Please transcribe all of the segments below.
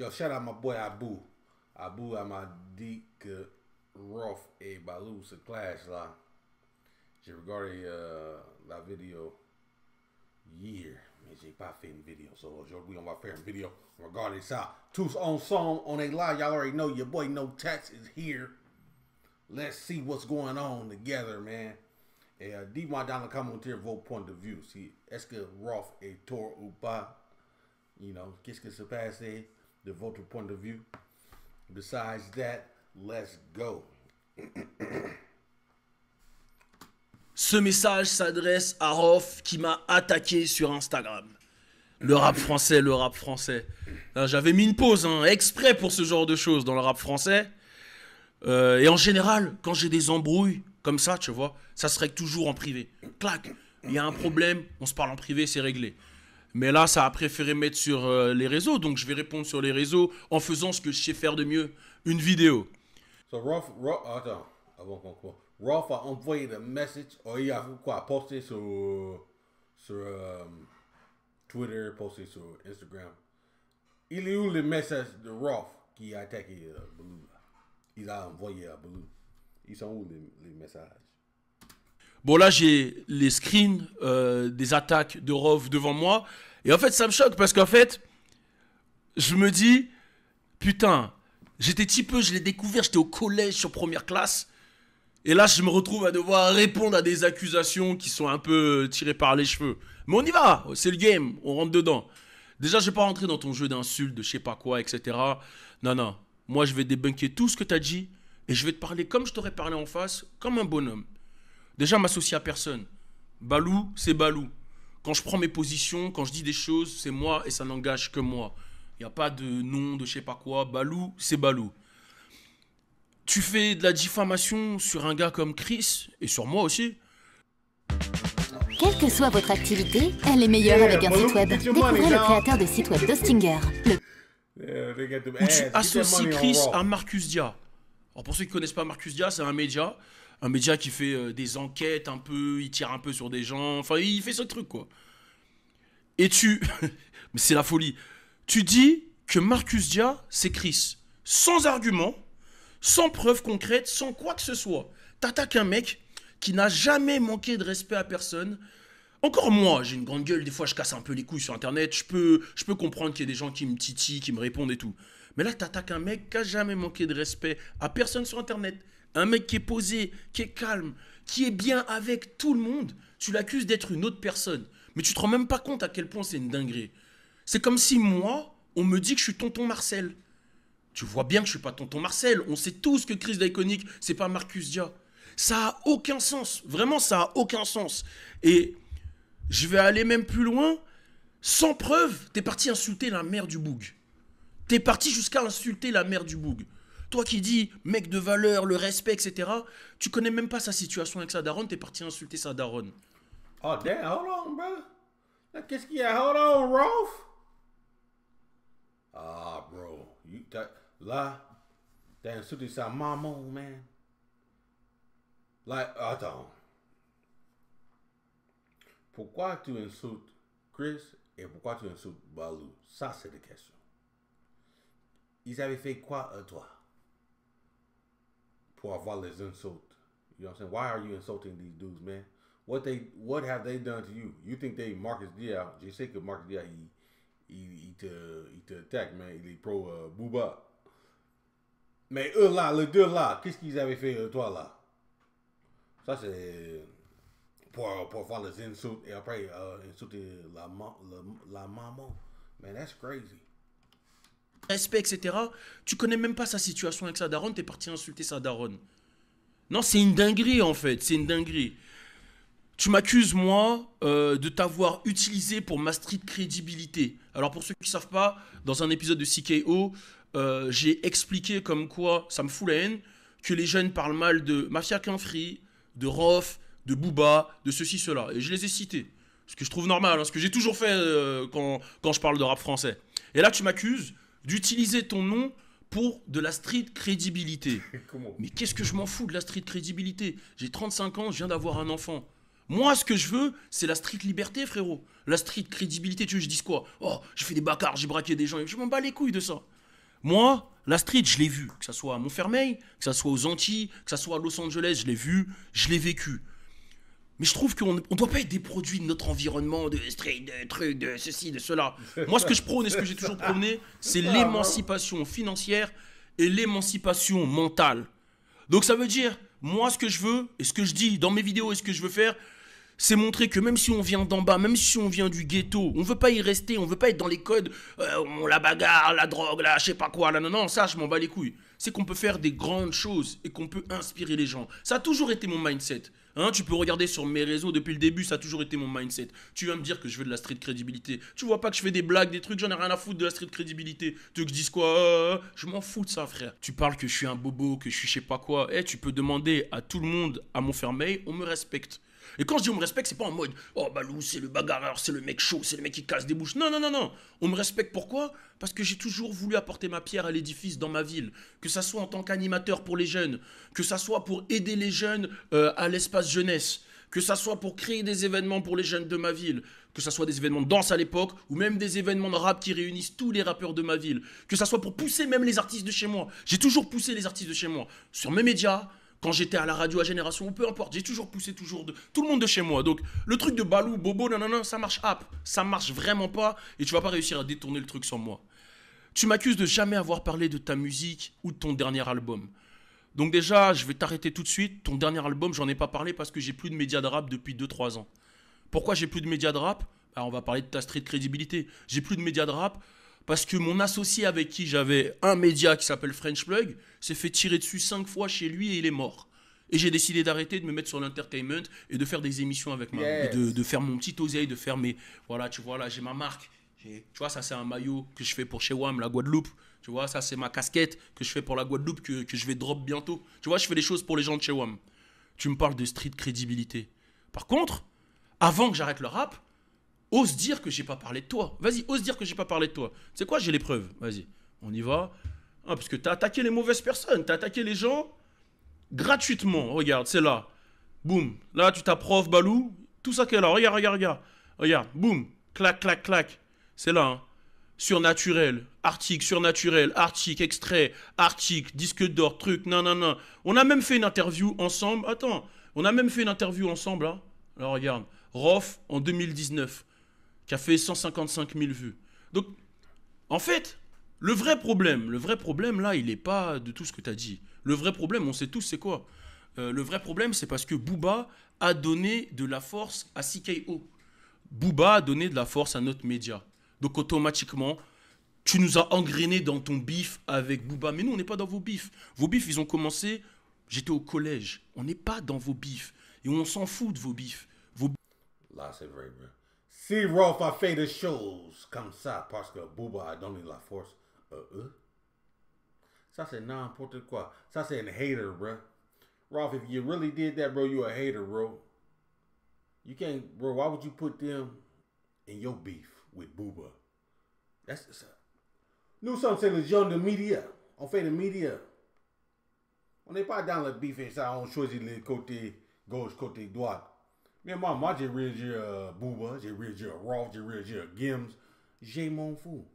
Yo, shout out my boy Abu. Abu i am et Balou se clash là. J'ai regardé euh, la vidéo hier, mais j'ai pas fait une vidéo. So be on my faire video. vidéo. Regardez ça. on song on a live, you Y'all already know your boy No tax is here. Let's see what's going on together, man. Yeah, deep my down dans le commentaire vos points de vue. Si, est Roth a tort ou You know, qu'est-ce que se de votre point de vue. Besides that, let's go. Ce message s'adresse à Rof qui m'a attaqué sur Instagram. Le rap français, le rap français. Hein, j'avais mis une pause hein, exprès pour ce genre de choses dans le rap français. Euh, et en général, quand j'ai des embrouilles comme ça, tu vois, ça se règle toujours en privé. Clac, il y a un problème, on se parle en privé, c'est réglé. Mais là, ça a préféré mettre sur euh, les réseaux, donc je vais répondre sur les réseaux en faisant ce que je sais faire de mieux, une vidéo. So Rolf oh, attends, avant qu'on croit. a envoyé le message, ou oh, il a quoi, posté sur, sur euh, Twitter, posté sur Instagram. Il est où le message de Rolf qui a attaqué euh, Il a envoyé à Blue. Ils sont où les messages? Bon, là, j'ai les screens euh, des attaques de Rov devant moi. Et en fait, ça me choque parce qu'en fait, je me dis, putain, j'étais petit peu, je l'ai découvert, j'étais au collège sur première classe. Et là, je me retrouve à devoir répondre à des accusations qui sont un peu euh, tirées par les cheveux. Mais on y va, c'est le game, on rentre dedans. Déjà, je vais pas rentrer dans ton jeu d'insultes, de je sais pas quoi, etc. Non, non. Moi, je vais débunker tout ce que tu as dit et je vais te parler comme je t'aurais parlé en face, comme un bonhomme. Déjà, m'associe à personne. Balou, c'est Balou. Quand je prends mes positions, quand je dis des choses, c'est moi et ça n'engage que moi. Il n'y a pas de nom, de je sais pas quoi. Balou, c'est Balou. Tu fais de la diffamation sur un gars comme Chris et sur moi aussi. Quelle que soit votre activité, elle est meilleure eh, avec un site web. Découvrez le créateur de site web Dostinger. Eh, Ou tu eh, associes Chris à Marcus Dia. pour ceux qui ne connaissent pas Marcus Dia, c'est un média un média qui fait euh, des enquêtes un peu, il tire un peu sur des gens, enfin il fait ce truc quoi. Et tu, mais c'est la folie, tu dis que Marcus Dia, c'est Chris, sans argument, sans preuve concrète, sans quoi que ce soit. T'attaques un mec qui n'a jamais manqué de respect à personne. Encore moi, j'ai une grande gueule, des fois je casse un peu les couilles sur internet, je peux, je peux comprendre qu'il y a des gens qui me titillent, qui me répondent et tout. Mais là, t'attaques un mec qui n'a jamais manqué de respect à personne sur internet. Un mec qui est posé, qui est calme, qui est bien avec tout le monde, tu l'accuses d'être une autre personne. Mais tu te rends même pas compte à quel point c'est une dinguerie. C'est comme si moi, on me dit que je suis tonton Marcel. Tu vois bien que je suis pas tonton Marcel. On sait tous que Chris Daikonic, c'est pas Marcus Dia. Ça a aucun sens. Vraiment, ça a aucun sens. Et je vais aller même plus loin. Sans preuve, t'es parti insulter la mère du Boug. T'es parti jusqu'à insulter la mère du Boug. Toi qui dis, mec de valeur, le respect, etc., tu connais même pas sa situation avec sa daronne, t'es parti insulter sa daronne. Oh, damn, hold on, bro. Qu'est-ce qu'il y a? Hold on, Rolf. Ah, bro. You là, t'as insulté sa maman, man. Like, attends. Pourquoi tu insultes Chris et pourquoi tu insultes Balou? Ça, c'est la question. Ils avaient fait quoi à toi? pour avoir les You know what I'm saying? Why are you insulting these dudes, man? What they what have they done to you? You think they Marcus Diaz, could Marcus Diaz, he he he to he to attack, man. He pro euh, Booba. Mais eux là, les deux là, qu'est-ce qu'ils avaient fait toi là? Ça c'est pour pour faire les insultes et après euh, la la la maman. Man, that's crazy. respect, etc. Tu connais même pas sa situation avec sa daronne, t'es parti insulter sa daronne. Non, c'est une dinguerie en fait, c'est une dinguerie. Tu m'accuses, moi, euh, de t'avoir utilisé pour ma street crédibilité. Alors, pour ceux qui savent pas, dans un épisode de CKO, euh, j'ai expliqué comme quoi, ça me fout la haine, que les jeunes parlent mal de Mafia Canfri, de Rof, de Booba, de ceci, cela. Et je les ai cités. Ce que je trouve normal, hein, ce que j'ai toujours fait euh, quand, quand je parle de rap français. Et là, tu m'accuses d'utiliser ton nom pour de la street crédibilité. Mais qu'est-ce que je m'en fous de la street crédibilité J'ai 35 ans, je viens d'avoir un enfant. Moi, ce que je veux, c'est la street liberté, frérot. La street crédibilité, tu veux que je dise quoi Oh, j'ai fait des bacards, j'ai braqué des gens, je m'en bats les couilles de ça. Moi, la street, je l'ai vue, que ça soit à Montfermeil, que ça soit aux Antilles, que ça soit à Los Angeles, je l'ai vue, je l'ai vécu. Mais je trouve qu'on ne doit pas être des produits de notre environnement, de trucs, de ceci, de cela. Moi, ce que je prône et ce que j'ai toujours prôné, c'est ah, l'émancipation financière et l'émancipation mentale. Donc ça veut dire, moi, ce que je veux, et ce que je dis dans mes vidéos, et ce que je veux faire, c'est montrer que même si on vient d'en bas, même si on vient du ghetto, on ne veut pas y rester, on ne veut pas être dans les codes, euh, on la bagarre, la drogue, la je sais pas quoi, là, non, non, ça, je m'en bats les couilles. C'est qu'on peut faire des grandes choses et qu'on peut inspirer les gens. Ça a toujours été mon mindset. Hein, tu peux regarder sur mes réseaux depuis le début, ça a toujours été mon mindset. Tu vas me dire que je veux de la street crédibilité. Tu vois pas que je fais des blagues, des trucs, j'en ai rien à foutre de la street crédibilité. Tu veux que je dise quoi euh, euh, euh, Je m'en fous de ça, frère. Tu parles que je suis un bobo, que je suis je sais pas quoi. Eh, tu peux demander à tout le monde à Montfermeil, on me respecte. Et quand je dis on me respecte, c'est pas en mode oh bah Balou, c'est le bagarreur, c'est le mec chaud, c'est le mec qui casse des bouches. Non, non, non, non. On me respecte pourquoi Parce que j'ai toujours voulu apporter ma pierre à l'édifice dans ma ville. Que ça soit en tant qu'animateur pour les jeunes, que ça soit pour aider les jeunes euh, à l'espace jeunesse, que ça soit pour créer des événements pour les jeunes de ma ville, que ça soit des événements de danse à l'époque ou même des événements de rap qui réunissent tous les rappeurs de ma ville, que ça soit pour pousser même les artistes de chez moi. J'ai toujours poussé les artistes de chez moi sur mes médias, quand j'étais à la radio à Génération, ou peu importe, j'ai toujours poussé toujours de tout le monde de chez moi. Donc le truc de Balou, Bobo, non, non, non, ça marche hop ça marche vraiment pas, et tu vas pas réussir à détourner le truc sans moi. Tu m'accuses de jamais avoir parlé de ta musique ou de ton dernier album. Donc déjà, je vais t'arrêter tout de suite. Ton dernier album, j'en ai pas parlé parce que j'ai plus de médias de rap depuis 2-3 ans. Pourquoi j'ai plus de médias de rap bah, on va parler de ta street crédibilité. J'ai plus de médias de rap parce que mon associé avec qui j'avais un média qui s'appelle French Plug s'est fait tirer dessus cinq fois chez lui et il est mort. Et j'ai décidé d'arrêter, de me mettre sur l'entertainment et de faire des émissions avec ma. de, faire mon petit oseille, de faire mes. Voilà, tu vois, là, j'ai ma marque. Tu vois, ça, c'est un maillot que je fais pour chez WAM, la Guadeloupe. Tu vois, ça, c'est ma casquette que je fais pour la Guadeloupe, que, je vais drop bientôt. Tu vois, je fais des choses pour les gens de chez WAM. Tu me parles de street crédibilité. Par contre, avant que j'arrête le rap, Ose dire que j'ai pas parlé de toi. Vas-y, ose dire que j'ai pas parlé de toi. C'est quoi J'ai les preuves. Vas-y, on y va. Ah, parce que t'as attaqué les mauvaises personnes. T'as attaqué les gens gratuitement. Regarde, c'est là. Boum. Là, tu t'approves, Balou. Tout ça qu'elle a. Regarde, regarde, regarde. Regarde. Boum. Clac, clac, clac. C'est là. Hein. Surnaturel. Article, surnaturel. Arctique. extrait. Arctique. disque d'or, truc. Non, non, non. On a même fait une interview ensemble. Attends. On a même fait une interview ensemble. Hein. alors regarde. Rof en 2019 qui a fait 155 000 vues. Donc, en fait, le vrai problème, le vrai problème là, il n'est pas de tout ce que tu as dit. Le vrai problème, on sait tous c'est quoi. Euh, le vrai problème, c'est parce que Booba a donné de la force à CKO. Booba a donné de la force à notre média. Donc automatiquement, tu nous as engrainé dans ton bif avec Booba. Mais nous, on n'est pas dans vos bifs. Vos bifs, ils ont commencé, j'étais au collège. On n'est pas dans vos bifs. Et on s'en fout de vos bifs. Vos... Là, c'est vrai, See Zero fait des choses comme ça parce I Booba not need la force. Uh -uh. Ça, "Non, n'importe Qua. Ça, c'est un hater, bro. Rolf, if you really did that, bro, you a hater, bro. You can't, bro, why would you put them in your beef with Booba? That's just, sir. new something is les the média. On Fade média. when they probably down the beef et ça, on choisit the côté gauche, côté droite. Man, Minha mama já reagia a Booba, já reagia a Rolf, já reagia a Gims. J'ai mon fou.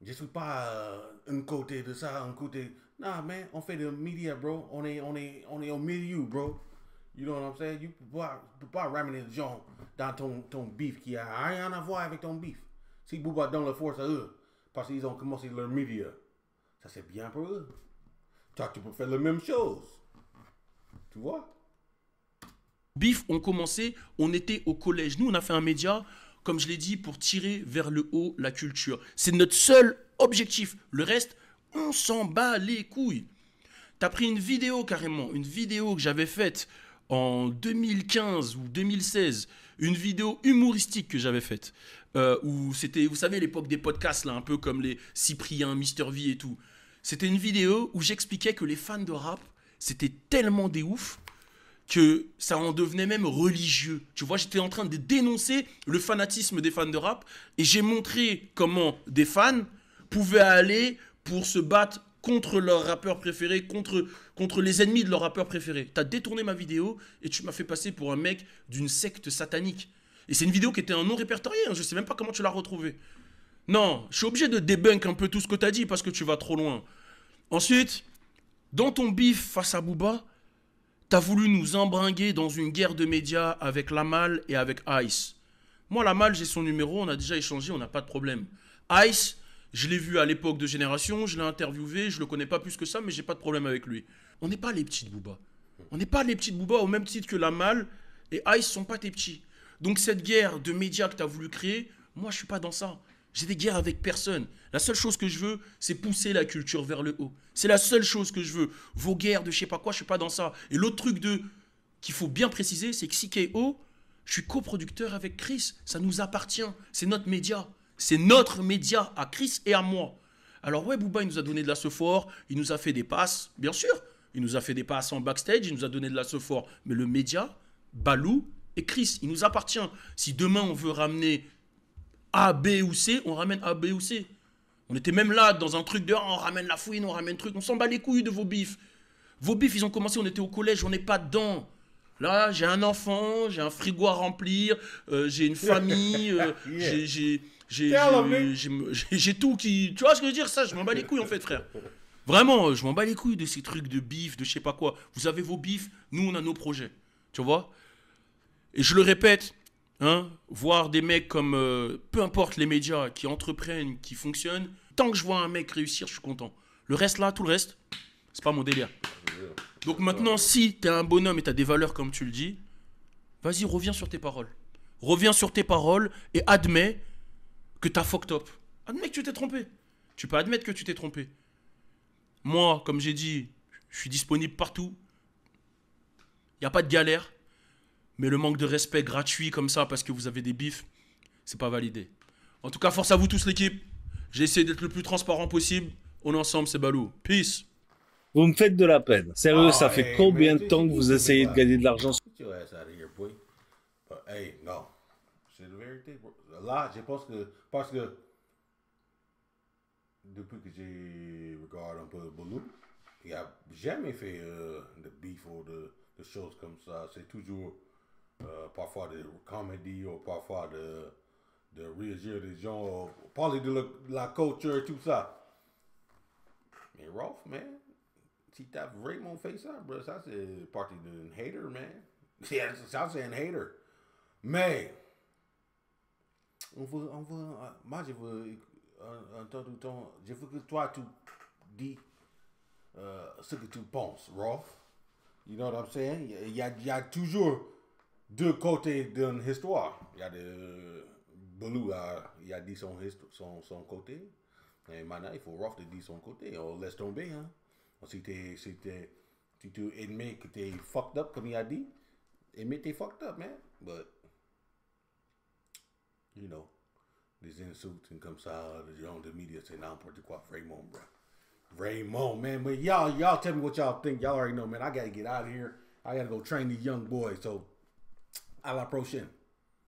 Je uh, suis pas un côté de ça, un côté. Nah, man, on fait de media, bro. On est, on est, on est au milieu, bro. You know what I'm saying? You peux pas, ramener les gens dans ton, ton beef qui a rien à voir avec ton beef. Si Booba donne la force à eux, parce qu'ils ont commencé leur media, ça c'est bien pour eux. Toi, tu peux faire les mêmes choses. Tu vois? Bif on commençait, on était au collège. Nous, on a fait un média, comme je l'ai dit, pour tirer vers le haut la culture. C'est notre seul objectif. Le reste, on s'en bat les couilles. T'as pris une vidéo carrément, une vidéo que j'avais faite en 2015 ou 2016, une vidéo humoristique que j'avais faite, euh, où c'était, vous savez, l'époque des podcasts, là, un peu comme les Cyprien, Mister V et tout. C'était une vidéo où j'expliquais que les fans de rap, c'était tellement des oufs que ça en devenait même religieux. Tu vois, j'étais en train de dénoncer le fanatisme des fans de rap et j'ai montré comment des fans pouvaient aller pour se battre contre leur rappeur préféré, contre, contre les ennemis de leur rappeur préféré. as détourné ma vidéo et tu m'as fait passer pour un mec d'une secte satanique. Et c'est une vidéo qui était en non répertorié, hein. je sais même pas comment tu l'as retrouvée. Non, je suis obligé de débunk un peu tout ce que tu as dit parce que tu vas trop loin. Ensuite, dans ton bif face à Booba, T'as voulu nous embringuer dans une guerre de médias avec Lamal et avec Ice. Moi, Lamal, j'ai son numéro, on a déjà échangé, on n'a pas de problème. Ice, je l'ai vu à l'époque de Génération, je l'ai interviewé, je le connais pas plus que ça, mais j'ai pas de problème avec lui. On n'est pas les petites boubas. On n'est pas les petites boubas au même titre que Lamal et Ice sont pas tes petits. Donc cette guerre de médias que t'as voulu créer, moi je suis pas dans ça. J'ai des guerres avec personne. La seule chose que je veux, c'est pousser la culture vers le haut. C'est la seule chose que je veux. Vos guerres de je sais pas quoi, je suis pas dans ça. Et l'autre truc de qu'il faut bien préciser, c'est que CKO, je suis coproducteur avec Chris. Ça nous appartient. C'est notre média. C'est notre média à Chris et à moi. Alors ouais, Booba, il nous a donné de la fort, il nous a fait des passes, bien sûr. Il nous a fait des passes en backstage, il nous a donné de la fort. Mais le média, Balou et Chris, il nous appartient. Si demain on veut ramener a, B ou C, on ramène A, B ou C. On était même là dans un truc de on ramène la fouine, on ramène truc, on s'en bat les couilles de vos bifs. Vos bifs, ils ont commencé, on était au collège, on n'est pas dedans. Là, j'ai un enfant, j'ai un frigo à remplir, euh, j'ai une famille, euh, j'ai tout qui. Tu vois ce que je veux dire Ça, je m'en bats les couilles en fait, frère. Vraiment, je m'en bats les couilles de ces trucs de bif, de je sais pas quoi. Vous avez vos bifs, nous on a nos projets. Tu vois Et je le répète, Hein, voir des mecs comme, euh, peu importe les médias, qui entreprennent, qui fonctionnent, tant que je vois un mec réussir, je suis content. Le reste là, tout le reste, c'est pas mon délire. Donc maintenant, si t'es un bonhomme et t'as des valeurs comme tu le dis, vas-y, reviens sur tes paroles. Reviens sur tes paroles et admets que t'as fucked up. Admets que tu t'es trompé. Tu peux admettre que tu t'es trompé. Moi, comme j'ai dit, je suis disponible partout. Il n'y a pas de galère. Mais le manque de respect gratuit comme ça parce que vous avez des bifs, c'est pas validé. En tout cas, force à vous tous l'équipe. J'ai essayé d'être le plus transparent possible. On est ensemble, c'est Balou. Peace. Vous me faites de la peine. Sérieux, ah, ça fait combien de temps que vous essayez de gagner de l'argent Hey, non. C'est la vérité. Là, je pense que. Parce que. Depuis que j'ai regardé un peu Balou, il a jamais fait euh, de beef ou de, de choses comme ça. C'est toujours. euh, parfois de comedy ou parfois de, de réagir des gens, parler de, la, culture, tout ça. Mais Rolf, man, si t'as vraiment fait ça, bro, ça c'est partie d'un hater, man. Ça c'est un hater. Mais, on veut, on veut, euh, moi je veux, en, euh, en temps to temps, je veux que toi tu dis euh, ce que tu penses, You know what I'm saying? Il y, y, y a toujours de côté d'une histoire, il y a des Blue y'a il dit son, son, son, côté. Et maintenant, il faut Roth dit son côté. On oh, laisse tomber. Hein? Oh, si, tu si admets que t'es fucked up, comme il a dit, admets t'es fucked up, man. But, you know, des insultes comme ça, les gens de media c'est n'importe quoi. Raymond, bro. Raymond, man. But y'all, y'all tell me what y'all think. Y'all already know, man. I got to get out of here. I got to go train these young boys. So, a la approach him.